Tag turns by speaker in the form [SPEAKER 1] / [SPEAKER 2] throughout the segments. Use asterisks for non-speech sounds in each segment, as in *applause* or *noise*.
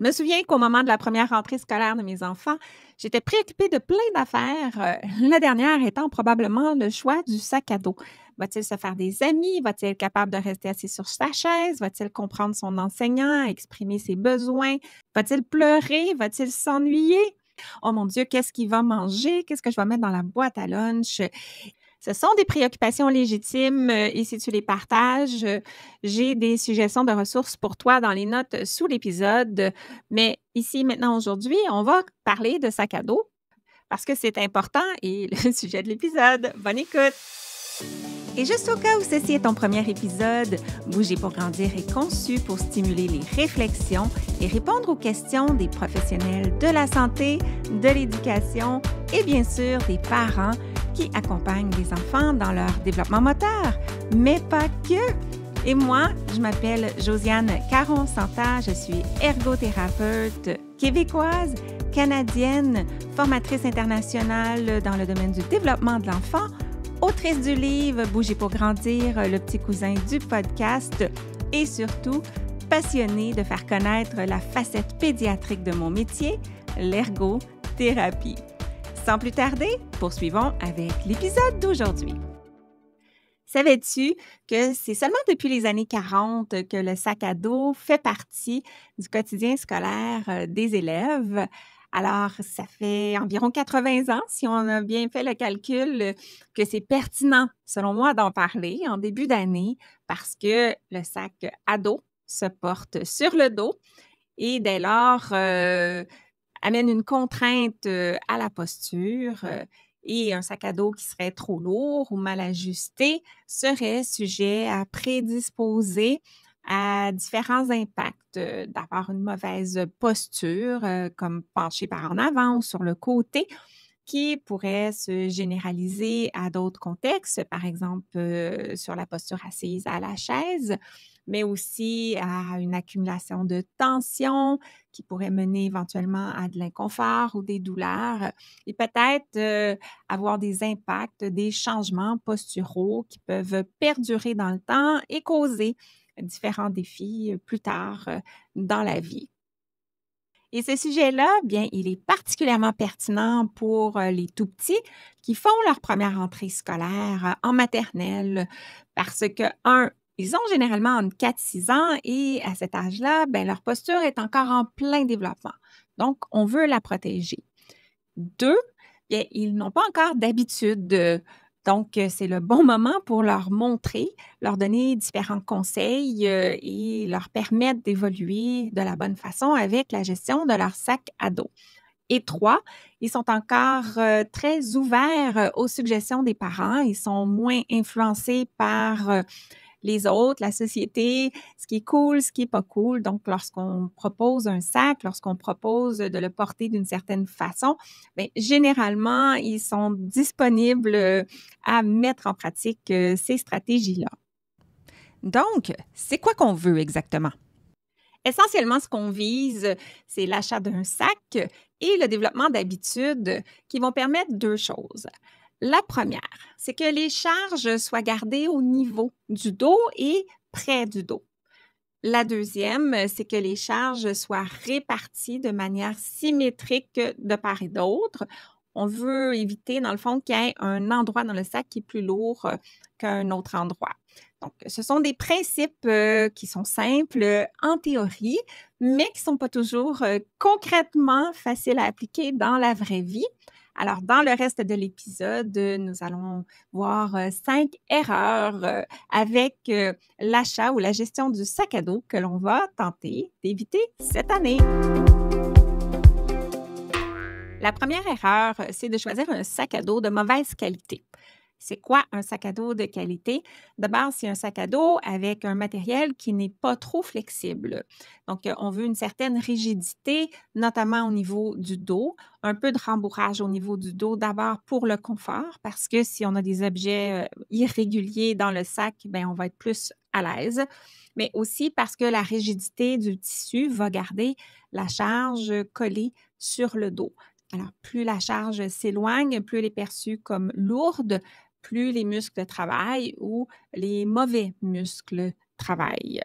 [SPEAKER 1] Je me souviens qu'au moment de la première rentrée scolaire de mes enfants, j'étais préoccupée de plein d'affaires, euh, *laughs* la dernière étant probablement le choix du sac à dos. Va-t-il se faire des amis? Va-t-il être capable de rester assis sur sa chaise? Va-t-il comprendre son enseignant, exprimer ses besoins? Va-t-il pleurer? Va-t-il s'ennuyer? Oh mon Dieu, qu'est-ce qu'il va manger? Qu'est-ce que je vais mettre dans la boîte à lunch? Ce sont des préoccupations légitimes euh, et si tu les partages, euh, j'ai des suggestions de ressources pour toi dans les notes sous l'épisode. Mais ici, maintenant, aujourd'hui, on va parler de sac à dos parce que c'est important et *laughs* le sujet de l'épisode. Bonne écoute! Et juste au cas où ceci est ton premier épisode, Bouger pour grandir est conçu pour stimuler les réflexions et répondre aux questions des professionnels de la santé, de l'éducation et bien sûr des parents qui accompagne les enfants dans leur développement moteur, mais pas que. Et moi, je m'appelle Josiane Caron-Santa, je suis ergothérapeute québécoise, canadienne, formatrice internationale dans le domaine du développement de l'enfant, autrice du livre Bouger pour grandir, le petit cousin du podcast et surtout passionnée de faire connaître la facette pédiatrique de mon métier, l'ergothérapie. Sans plus tarder, poursuivons avec l'épisode d'aujourd'hui. Savais-tu que c'est seulement depuis les années 40 que le sac à dos fait partie du quotidien scolaire euh, des élèves? Alors, ça fait environ 80 ans, si on a bien fait le calcul, que c'est pertinent, selon moi, d'en parler en début d'année parce que le sac à dos se porte sur le dos et dès lors, euh, amène une contrainte à la posture et un sac à dos qui serait trop lourd ou mal ajusté serait sujet à prédisposer à différents impacts d'avoir une mauvaise posture, comme pencher par en avant ou sur le côté, qui pourrait se généraliser à d'autres contextes, par exemple sur la posture assise à la chaise mais aussi à une accumulation de tensions qui pourrait mener éventuellement à de l'inconfort ou des douleurs et peut-être euh, avoir des impacts, des changements posturaux qui peuvent perdurer dans le temps et causer différents défis euh, plus tard euh, dans la vie. Et ce sujet-là, bien, il est particulièrement pertinent pour les tout-petits qui font leur première entrée scolaire en maternelle parce que, un, ils ont généralement 4-6 ans et à cet âge-là, ben, leur posture est encore en plein développement. Donc, on veut la protéger. Deux, ils n'ont pas encore d'habitude. Donc, euh, c'est le bon *laughs* moment pour leur montrer, leur donner différents conseils euh, et leur permettre d'évoluer de la bonne façon avec la gestion de leur sac à dos. Et trois, ils sont encore euh, très ouverts aux suggestions des parents. Ils sont moins influencés par les autres, la société, ce qui est cool, ce qui n'est pas cool. Donc, lorsqu'on propose un sac, lorsqu'on propose de le porter d'une certaine façon, ben, généralement, ils sont disponibles euh, à mettre en pratique euh, ces stratégies-là. Donc, c'est quoi qu'on veut exactement? Essentiellement, ce qu'on vise, c'est l'achat d'un sac et le développement d'habitudes qui vont permettre deux choses. La première, c'est que les charges soient gardées au niveau du dos et près du dos. La deuxième, c'est que les charges soient réparties de manière symétrique de part et d'autre. On veut éviter, dans le fond, qu'il y ait un endroit dans le sac qui est plus lourd euh, qu'un autre endroit. Donc, ce sont des principes euh, qui sont simples en théorie, mais qui ne sont pas toujours euh, concrètement faciles à appliquer dans la vraie vie. Alors, dans le reste de l'épisode, nous allons voir euh, cinq erreurs euh, avec euh, l'achat ou la gestion du sac à dos que l'on va tenter d'éviter cette année. La première erreur, c'est de choisir un sac à dos de mauvaise qualité. C'est quoi un sac à dos de qualité? D'abord, c'est un sac à dos avec un matériel qui n'est pas trop flexible. Donc, euh, on veut une certaine rigidité, notamment au niveau du dos, un peu de rembourrage au niveau du dos, d'abord pour le confort, parce que si on a des objets euh, irréguliers dans le sac, ben, on va être plus à l'aise, mais aussi parce que la rigidité du tissu va garder la charge collée sur le dos. Alors, plus la charge s'éloigne, plus elle est perçue comme lourde, plus les muscles travaillent ou les mauvais muscles travaillent.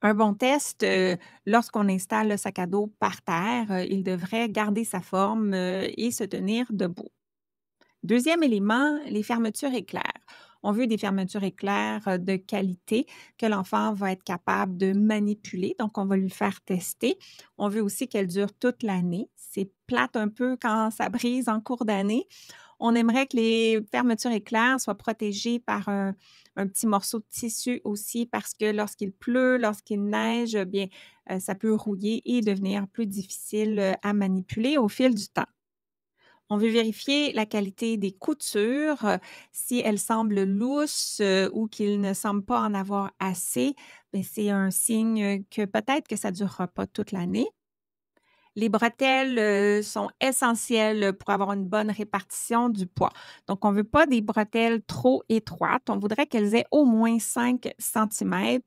[SPEAKER 1] Un bon test, euh, lorsqu'on installe le sac à dos par terre, euh, il devrait garder sa forme euh, et se tenir debout. Deuxième élément, les fermetures éclairs. On veut des fermetures éclairs de qualité que l'enfant va être capable de manipuler, donc on va lui faire tester. On veut aussi qu'elles durent toute l'année. C'est plate un peu quand ça brise en cours d'année. On aimerait que les fermetures éclairs soient protégées par un, petit morceau de tissu aussi parce que lorsqu'il pleut, lorsqu'il neige, eh bien, euh, ça peut rouiller et devenir plus difficile euh, à manipuler au fil du temps. On veut vérifier la qualité des coutures, euh, si elles semblent lousses ou qu'il ne semble pas en avoir assez. Ben, c'est un signe que peut-être que ça ne durera pas toute l'année. Les bretelles euh, sont essentielles pour avoir une bonne répartition du poids. Donc, on ne veut pas des bretelles trop étroites. On voudrait qu'elles aient au moins 5 cm.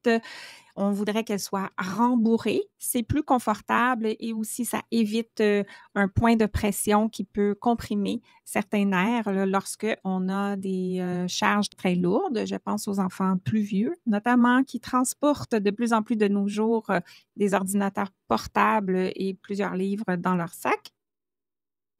[SPEAKER 1] On voudrait qu'elle soit rembourrée. C'est plus confortable et aussi ça évite euh, un point de pression qui peut comprimer certains nerfs lorsque on a des euh, charges très lourdes. Je pense aux enfants plus vieux, notamment qui transportent de plus en plus de nos jours euh, des ordinateurs portables et plusieurs livres dans leur sac.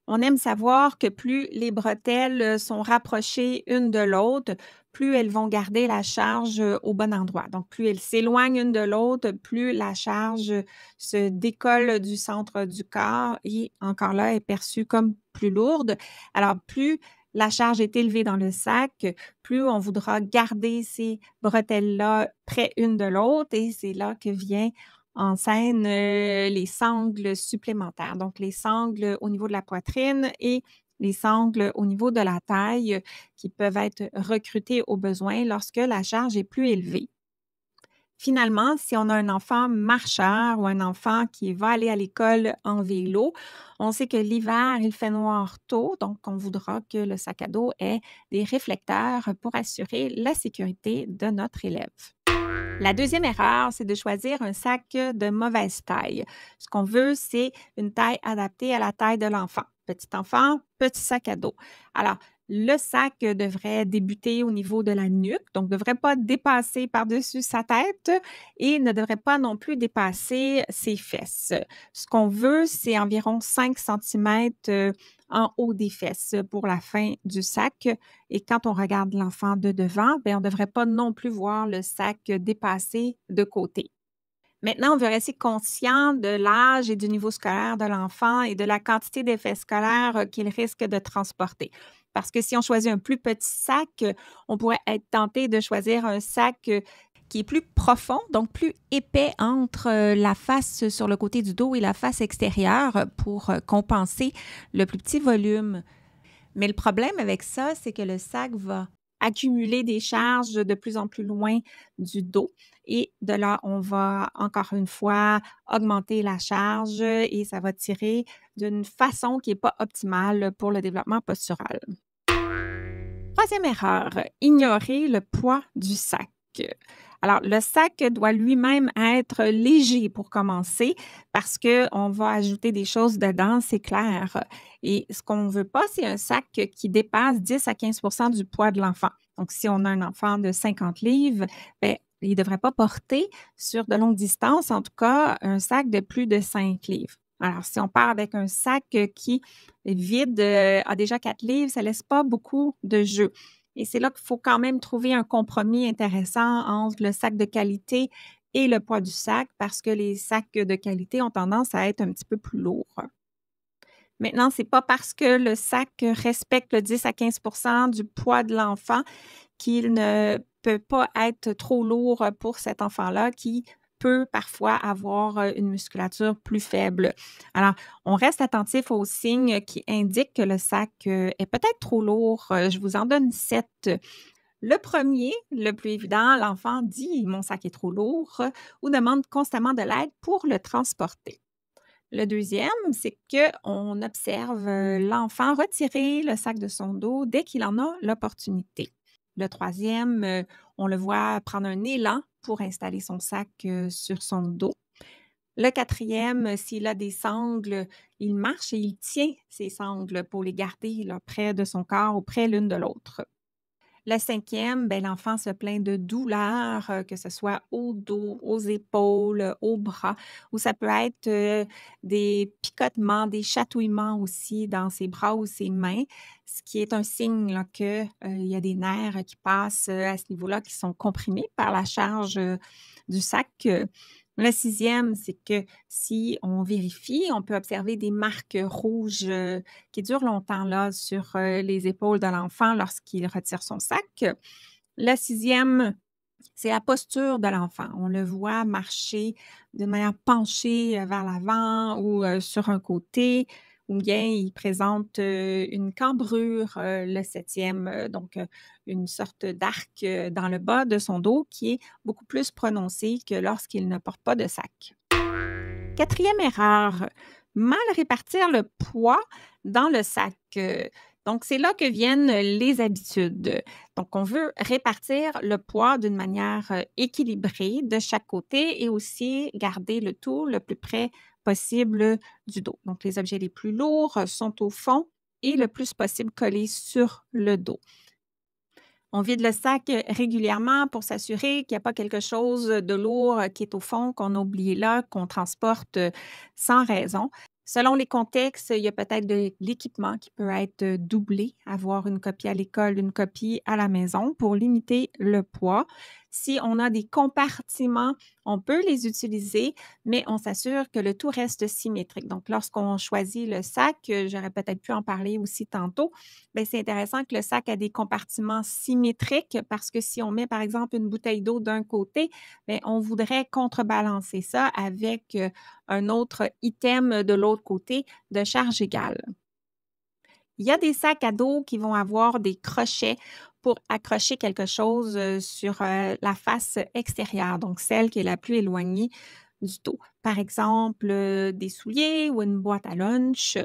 [SPEAKER 1] On aime savoir que plus les bretelles sont rapprochées une de l'autre, plus elles vont garder la charge euh, au bon endroit. Donc, plus elles s'éloignent une de l'autre, plus la charge euh, se décolle du centre du corps et encore là est perçue comme plus lourde. Alors, plus la charge est élevée dans le sac, plus on voudra garder ces bretelles-là près une de l'autre et c'est là que vient en scène euh, les sangles supplémentaires, donc les sangles au niveau de la poitrine et les sangles au niveau de la taille qui peuvent être recrutées au besoin lorsque la charge est plus élevée. Finalement, si on a un enfant marcheur ou un enfant qui va aller à l'école en vélo, on sait que l'hiver, il fait noir tôt, donc on voudra que le sac à dos ait des réflecteurs pour assurer la sécurité de notre élève. La deuxième erreur, c'est de choisir un sac de mauvaise taille. Ce qu'on veut, c'est une taille adaptée à la taille de l'enfant petit enfant, petit sac à dos. Alors, le sac devrait débuter au niveau de la nuque, donc ne devrait pas dépasser par-dessus sa tête et ne devrait pas non plus dépasser ses fesses. Ce qu'on veut, c'est environ 5 cm euh, en haut des fesses pour la fin du sac. Et quand on regarde l'enfant de devant, ben, on ne devrait pas non plus voir le sac dépasser de côté. Maintenant, on veut rester conscient de l'âge et du niveau scolaire de l'enfant et de la quantité d'effets scolaires euh, qu'il risque de transporter. Parce que si on choisit un plus petit sac, euh, on pourrait être tenté de choisir un sac euh, qui est plus profond, donc plus épais entre la face sur le côté du dos et la face extérieure pour compenser le plus petit volume. Mais le problème avec ça, c'est que le sac va accumuler des charges de plus en plus loin du dos. Et de là, on va encore une fois augmenter la charge et ça va tirer d'une façon qui n'est pas optimale pour le développement postural. Troisième erreur, ignorer le poids du sac. Alors, le sac doit lui-même être léger pour commencer parce qu'on va ajouter des choses dedans, c'est clair. Et ce qu'on ne veut pas, c'est un sac qui dépasse 10 à 15 du poids de l'enfant. Donc, si on a un enfant de 50 livres, ben, il ne devrait pas porter sur de longues distances, en tout cas, un sac de plus de 5 livres. Alors, si on part avec un sac qui vide, euh, a déjà 4 livres, ça ne laisse pas beaucoup de jeu. Et c'est là qu'il faut quand même trouver un compromis intéressant entre le sac de qualité et le poids du sac parce que les sacs de qualité ont tendance à être un petit peu plus lourds. Maintenant, ce n'est pas parce que le sac respecte le 10 à 15 du poids de l'enfant qu'il ne peut pas être trop lourd pour cet enfant-là qui peut parfois avoir une musculature plus faible. Alors, on reste attentif aux signes qui indiquent que le sac est peut-être trop lourd. Je vous en donne sept. Le premier, le plus évident, l'enfant dit mon sac est trop lourd ou demande constamment de l'aide pour le transporter. Le deuxième, c'est que observe l'enfant retirer le sac de son dos dès qu'il en a l'opportunité. Le troisième, euh, on le voit prendre un élan pour installer son sac euh, sur son dos. Le quatrième, s'il a des sangles, il marche et il tient ses sangles pour les garder près de son corps ou près l'une de l'autre. La cinquième, ben, l'enfant se plaint de douleurs, euh, que ce soit au dos, aux épaules, euh, aux bras, ou ça peut être euh, des picotements, des chatouillements aussi dans ses bras ou ses mains, ce qui est un signe qu'il il y a des nerfs qui passent à ce niveau-là, qui sont comprimés par la charge du sac la sixième, c'est que si on vérifie, on peut observer des marques rouges euh, qui durent longtemps là, sur euh, les épaules de l'enfant lorsqu'il retire son sac. La sixième, c'est la posture de l'enfant. On le voit marcher de manière penchée euh, vers l'avant ou sur un côté ou bien il présente une cambrure, le septième, donc une sorte d'arc dans le bas de son dos qui est beaucoup plus prononcé que lorsqu'il ne porte pas de sac. Quatrième erreur, mal répartir le poids dans le sac. Donc, c'est là que viennent les habitudes. Donc, on veut répartir le poids d'une manière équilibrée de chaque côté et aussi garder le tout le plus près possible du dos. Donc, les objets les plus lourds euh, sont au fond et le plus possible collés sur le dos. On vide le sac euh, régulièrement pour s'assurer qu'il n'y a pas quelque chose de lourd euh, qui est au fond, qu'on a oublié là, qu'on transporte sans raison. Selon les contextes, il y a peut-être de l'équipement qui peut être doublé, avoir une copie à l'école, une copie à la maison pour limiter le poids. Si on a des compartiments, on peut les utiliser, mais on s'assure que le tout reste symétrique. Donc, lorsqu'on choisit le sac, euh, j'aurais peut-être pu en parler aussi tantôt, mais ben, c'est intéressant que le sac a des compartiments symétriques parce que si on met, par exemple, une bouteille d'eau d'un côté, ben, on voudrait contrebalancer ça avec euh, un autre item de l'autre côté de charge égale. Il y a des sacs à dos qui vont avoir des crochets pour accrocher quelque chose euh, sur euh, la face extérieure, donc celle qui est la plus éloignée du dos. Par exemple, euh, des souliers ou une boîte à lunch.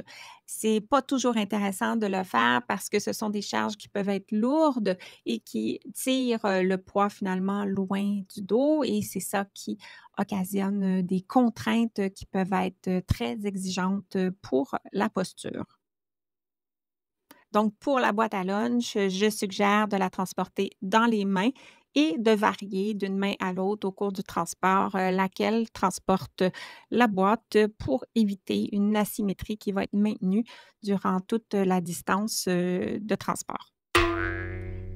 [SPEAKER 1] C'est pas toujours intéressant de le faire parce que ce sont des charges qui peuvent être lourdes et qui tirent le poids finalement loin du dos et c'est ça qui occasionne des contraintes qui peuvent être très exigeantes pour la posture. Donc, pour la boîte à lunch, je suggère de la transporter dans les mains et de varier d'une main à l'autre au cours du transport, euh, laquelle transporte la boîte pour éviter une asymétrie qui va être maintenue durant toute la distance euh, de transport.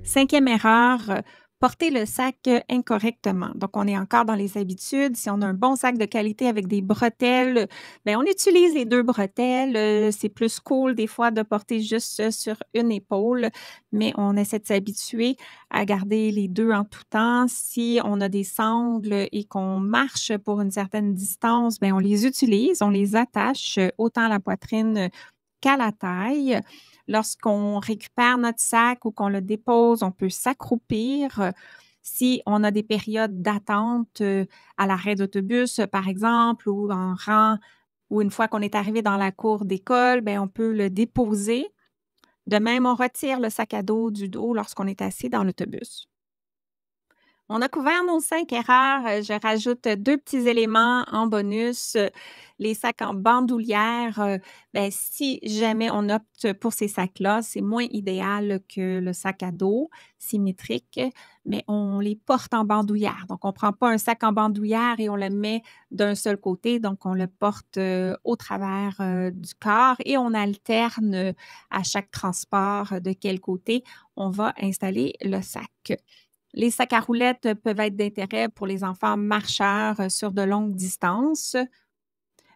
[SPEAKER 1] Cinquième erreur, porter le sac euh, incorrectement. Donc, on est encore dans les habitudes. Si on a un bon sac de qualité avec des bretelles, ben, on utilise les deux bretelles. Euh, c'est plus cool des fois de porter juste euh, sur une épaule, mais on essaie de s'habituer à garder les deux en tout temps. Si on a des sangles et qu'on marche pour une certaine distance, bien, on les utilise, on les attache autant à la poitrine qu'à la taille. Lorsqu'on récupère notre sac ou qu'on le dépose, on peut s'accroupir. Euh, si on a des périodes d'attente euh, à l'arrêt d'autobus, euh, par exemple, ou en rang, ou une fois qu'on est arrivé dans la cour d'école, ben, on peut le déposer. De même, on retire le sac à dos du dos lorsqu'on est assis dans l'autobus. On a couvert nos cinq erreurs. Euh, je rajoute deux petits éléments en bonus. Euh, les sacs en bandoulière, euh, ben, si jamais on opte pour ces sacs-là, c'est moins idéal que le sac à dos symétrique, mais on les porte en bandoulière. Donc, on ne prend pas un sac en bandoulière et on le met d'un seul côté. Donc, on le porte au travers du corps et on alterne à chaque transport de quel côté on va installer le sac. Les sacs à roulettes peuvent être d'intérêt pour les enfants marcheurs euh, sur de longues distances.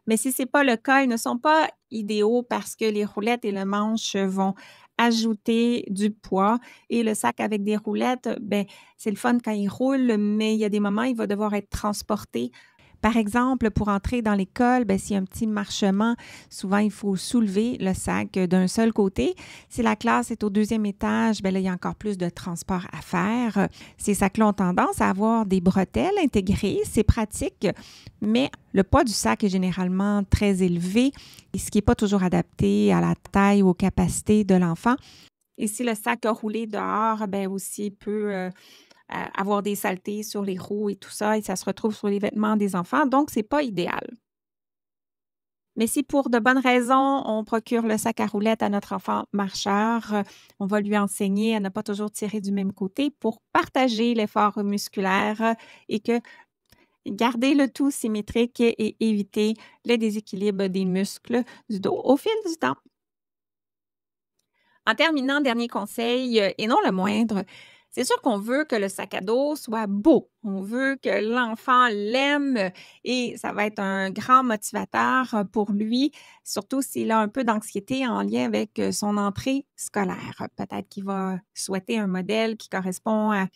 [SPEAKER 1] Mais si ce n'est pas le cas, ils ne sont pas idéaux parce que les roulettes et le manche vont ajouter du poids. Et le sac avec des roulettes, ben, c'est le fun quand il roule, mais il y a des moments, il va devoir être transporté par exemple, pour entrer dans l'école, ben, s'il y a un petit marchement, souvent il faut soulever le sac euh, d'un seul côté. Si la classe est au deuxième étage, ben, il y a encore plus de transport à faire. Ces sacs-là ont tendance à avoir des bretelles intégrées. C'est pratique, mais le poids du sac est généralement très élevé, ce qui n'est pas toujours adapté à la taille ou aux capacités de l'enfant. Et si le sac a roulé dehors, ben aussi peut euh, avoir des saletés sur les roues et tout ça, et ça se retrouve sur les vêtements des enfants, donc c'est pas idéal. Mais si pour de bonnes raisons, on procure le sac à roulettes à notre enfant marcheur, euh, on va lui enseigner à ne pas toujours tirer du même côté pour partager l'effort musculaire euh, et que garder le tout symétrique et éviter le déséquilibre des muscles du dos au fil du temps. En terminant, dernier conseil, euh, et non le moindre, c'est sûr qu'on veut que le sac à dos soit beau. On veut que l'enfant l'aime et ça va être un grand motivateur pour lui, surtout s'il a un peu d'anxiété en lien avec euh, son entrée scolaire. Peut-être qu'il va souhaiter un modèle qui correspond à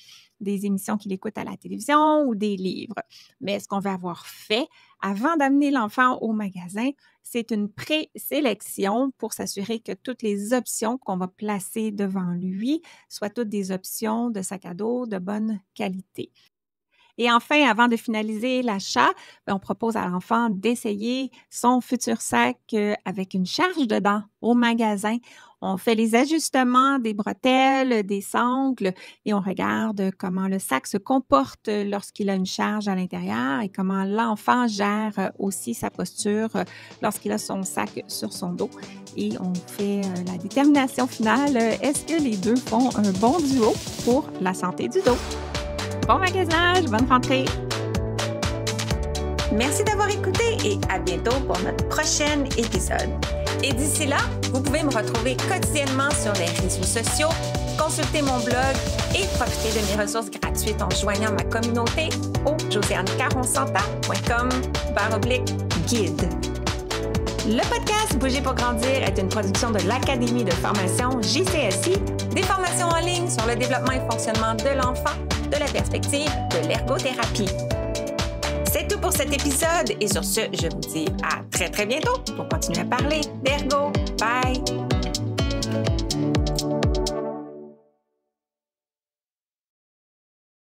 [SPEAKER 1] des émissions qu'il écoute à la télévision ou des livres. Mais ce qu'on va avoir fait, avant d'amener l'enfant au magasin, c'est une présélection pour s'assurer que toutes les options qu'on va placer devant lui soient toutes des options de sac à dos de bonne qualité. Et enfin, avant de finaliser l'achat, ben, on propose à l'enfant d'essayer son futur sac euh, avec une charge dedans au magasin. On fait les ajustements des bretelles, des sangles et on regarde comment le sac se comporte lorsqu'il a une charge à l'intérieur et comment l'enfant gère euh, aussi sa posture euh, lorsqu'il a son sac sur son dos. Et on fait la détermination finale. Est-ce que les deux font un bon duo pour la santé du dos? bon magasinage, bonne rentrée. Merci d'avoir écouté et à bientôt pour notre prochain épisode. Et d'ici là, vous pouvez me retrouver quotidiennement sur les réseaux sociaux, consulter mon blog et profiter de mes ressources gratuites en joignant ma communauté au oblique guide. Le podcast Bouger pour grandir est une production de l'Académie de formation JCSI, des formations en ligne sur le développement et fonctionnement de l'enfant de la perspective de l'ergothérapie. C'est tout pour cet épisode et sur ce, je vous dis à très très bientôt pour continuer à parler d'ergo. Bye!